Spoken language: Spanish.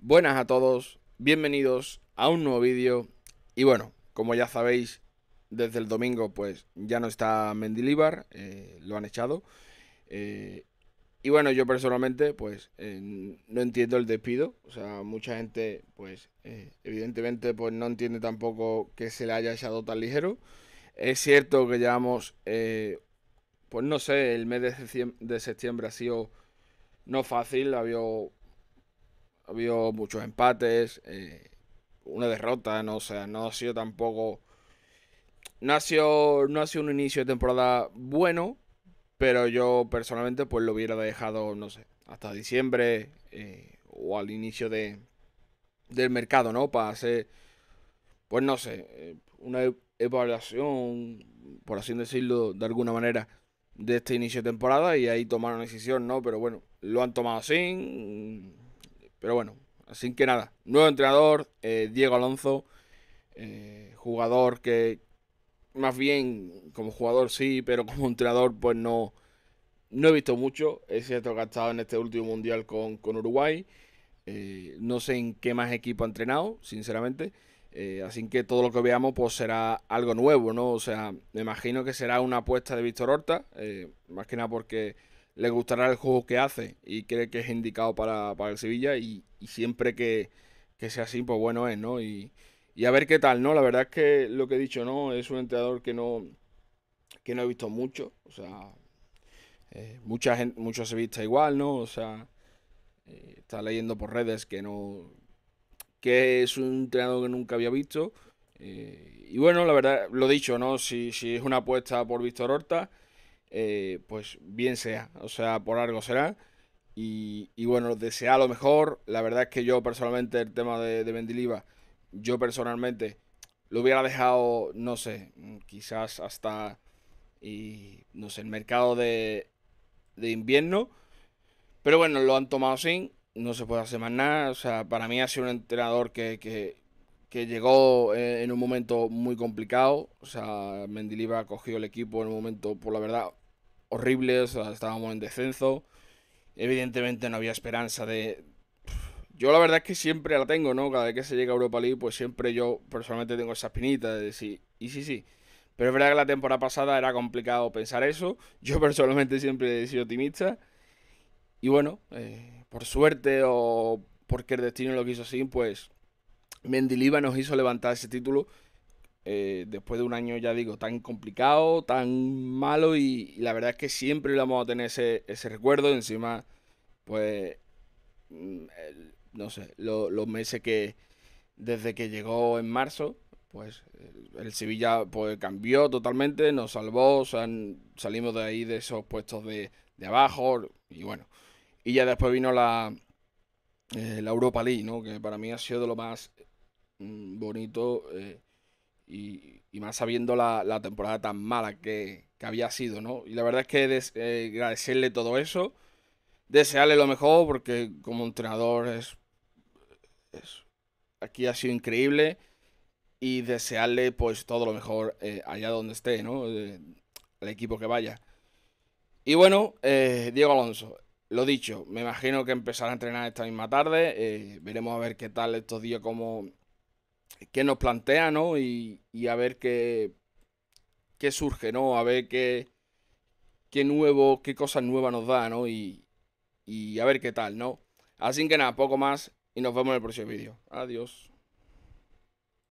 Buenas a todos, bienvenidos a un nuevo vídeo y bueno, como ya sabéis, desde el domingo pues ya no está Mendilibar, eh, lo han echado eh, y bueno, yo personalmente pues eh, no entiendo el despido, o sea, mucha gente pues evidentemente pues no entiende tampoco que se le haya echado tan ligero. Es cierto que llevamos, pues no sé, el mes de septiembre, de septiembre ha sido no fácil, ha habido había muchos empates, eh, una derrota, no o sea, no ha sido tampoco. No ha sido, no ha un inicio de temporada bueno, pero yo personalmente pues lo hubiera dejado, no sé, hasta diciembre eh, o al inicio de, del mercado, ¿no? Para hacer, pues no sé, eh, una evaluación, por así decirlo, de alguna manera, de este inicio de temporada y ahí tomar una decisión, ¿no? Pero bueno, lo han tomado así. Pero bueno, así que nada, nuevo entrenador, eh, Diego Alonso, eh, jugador que más bien como jugador sí, pero como entrenador pues no, no he visto mucho. Es cierto que ha estado en este último mundial con, con Uruguay. Eh, no sé en qué más equipo ha entrenado, sinceramente. así que todo lo que veamos pues será algo nuevo, ¿no? O sea, me imagino que será una apuesta de Víctor Horta, más que nada porque le gustará el juego que hace y cree que es indicado para, el Sevilla y, siempre que, sea así, pues bueno es, ¿no? Y, a ver qué tal, ¿no? La verdad es que lo que he dicho, ¿no? Es un entrenador que no, que no he visto mucho, o sea, eh, mucha gente, muchos vista igual, ¿no? O sea, eh, está leyendo por redes que no, que es un entrenador que nunca había visto. Eh, y bueno, la verdad, lo dicho, ¿no? Si, si es una apuesta por Víctor Horta, eh, pues bien sea, o sea, por algo será. Y, bueno, desea lo mejor. La verdad es que yo personalmente el tema de, de yo personalmente lo hubiera dejado, no sé, mm, quizás hasta, no sé, el mercado de, invierno. Pero bueno, lo han tomado sin, no se puede hacer más nada. O sea, para mí ha sido un entrenador que, que, llegó eh, en un momento muy complicado. O sea, Mendiliva cogido el equipo en un momento, por la verdad, horribles, estábamos en descenso. Evidentemente no había esperanza de... Yo la verdad es que siempre la tengo, ¿no? Cada vez que se llega a Europa League, pues siempre yo personalmente tengo esa espinita de decir, y sí, sí. Pero es verdad que la temporada pasada era complicado pensar eso. Yo personalmente siempre he sido optimista. Y bueno, eh, por suerte o porque el destino lo quiso así, pues Mendiliva nos hizo levantar ese título eh, después de un año, ya digo, tan complicado, tan malo y, la verdad es que siempre vamos a tener ese, recuerdo. Encima, pues, mm, no sé, los meses que desde que llegó en marzo, pues el, Sevilla pues, cambió totalmente, nos salvó, salimos de ahí de esos puestos de, abajo y bueno. Y ya después vino la, eh, la Europa League, ¿no? que para mí ha sido de lo más mm, bonito. Eh, y, más sabiendo la, temporada tan mala que, había sido, ¿no? Y la verdad es que eh, agradecerle todo eso, desearle lo mejor, porque como entrenador es, aquí ha sido increíble, y desearle pues todo lo mejor eh, allá donde esté, ¿no? Eh, al equipo que vaya. Y bueno, Diego Alonso, lo dicho, me imagino que empezará a entrenar esta misma tarde. veremos a ver qué tal estos días, como que nos plantea, ¿no? Y, a ver qué, qué, surge, ¿no? A ver qué, qué nuevo, qué cosas nuevas nos da, ¿no? Y, y a ver qué tal, ¿no? Así que nada, poco más y nos vemos en el próximo vídeo. Adiós.